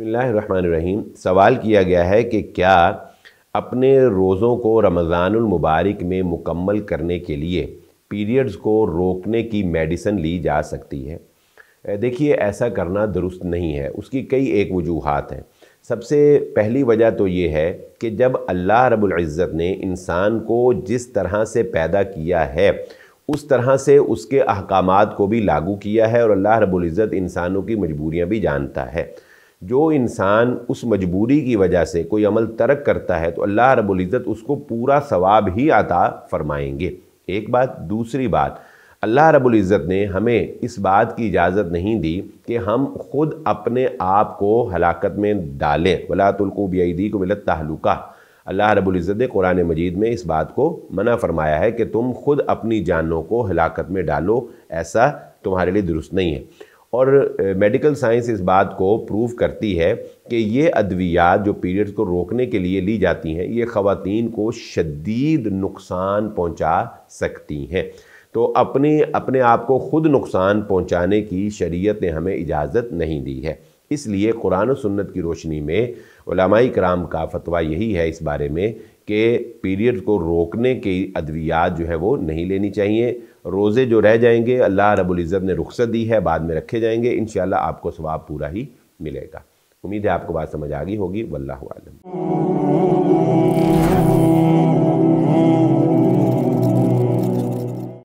बसमीम सवाल किया गया है कि क्या अपने रोज़ों को रमज़ानमबारक में मुकम्मल करने के लिए पीरियड्स को रोकने की मेडिसन ली जा सकती है देखिए ऐसा करना दुरुस्त नहीं है उसकी कई एक वजूहत हैं सबसे पहली वजह तो ये है कि जब अल्लाह रब्ज़त ने इंसान को जिस तरह से पैदा किया है उस तरह से उसके अहकाम को भी लागू किया है और अल्लाह रब्ज़त इंसानों की मजबूरियाँ भी जानता है जो इंसान उस मजबूरी की वजह से कोई अमल तरक करता है तो अल्लाह रबुल्ज़त उसको पूरा सवाब ही आता फरमाएंगे एक बात दूसरी बात अल्लाह रबुल्ज़त ने हमें इस बात की इजाज़त नहीं दी कि हम खुद अपने आप को हलाकत में डालें वलातुल्कोबीदी को मिलत तहलुका अल्लाह रबुल्ज़त ने कुरान मजीद में इस बात को मना फरमाया है कि तुम खुद अपनी जानों को हलाकत में डालो ऐसा तुम्हारे लिए दुरुस्त नहीं है और मेडिकल साइंस इस बात को प्रूव करती है कि ये अद्वियात जो पीरियड्स को रोकने के लिए ली जाती हैं ये ख़वान को शदीद नुकसान पहुंचा सकती हैं तो अपने अपने आप को ख़ुद नुकसान पहुंचाने की शरीयत ने हमें इजाज़त नहीं दी है इसलिए कुरान सुन्नत की रोशनी में कराम का फतवा यही है इस बारे में कि पीरियड को रोकने के अद्वियात जो है वो नहीं लेनी चाहिए रोज़े जो रह जाएंगे अल्लाह रबुल्ज़त ने रुख्सत दी है बाद में रखे जाएंगे इन आपको स्वाब पूरा ही मिलेगा उम्मीद है आपको बात समझ आ गई होगी वल्लम